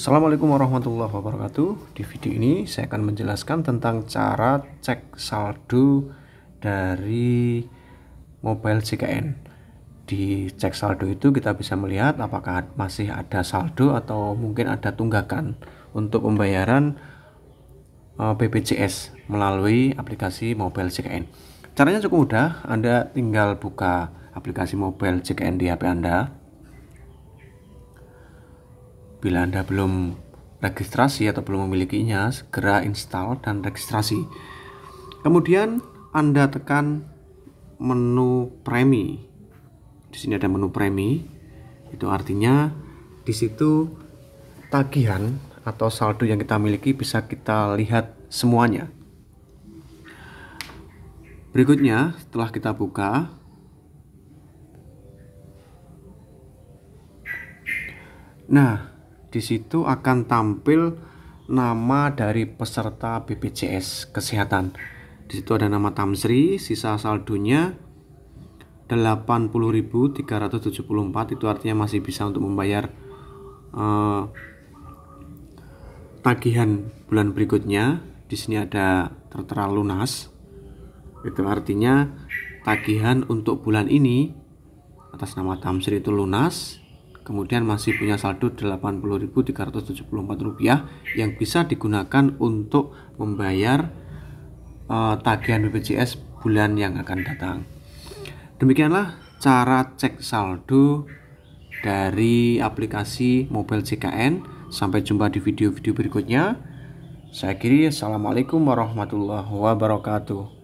Assalamualaikum warahmatullahi wabarakatuh Di video ini saya akan menjelaskan tentang cara cek saldo dari mobile ckn. Di cek saldo itu kita bisa melihat apakah masih ada saldo atau mungkin ada tunggakan Untuk pembayaran eh, BPJS melalui aplikasi mobile ckn. Caranya cukup mudah, Anda tinggal buka aplikasi mobile ckn di HP Anda Bila Anda belum registrasi atau belum memilikinya, segera install dan registrasi. Kemudian Anda tekan menu premi. Di sini ada menu premi. Itu artinya di situ tagihan atau saldo yang kita miliki bisa kita lihat semuanya. Berikutnya, setelah kita buka, nah di situ akan tampil nama dari peserta BPJS Kesehatan. Di situ ada nama Tamsri, sisa saldonya 80.374 itu artinya masih bisa untuk membayar eh, tagihan bulan berikutnya. Di sini ada tertera lunas. Itu artinya tagihan untuk bulan ini atas nama Tamsri itu lunas kemudian masih punya saldo Rp80.374 yang bisa digunakan untuk membayar uh, tagihan BPJS bulan yang akan datang. Demikianlah cara cek saldo dari aplikasi mobile ckn. Sampai jumpa di video-video berikutnya. Saya kiri, Assalamualaikum warahmatullahi wabarakatuh.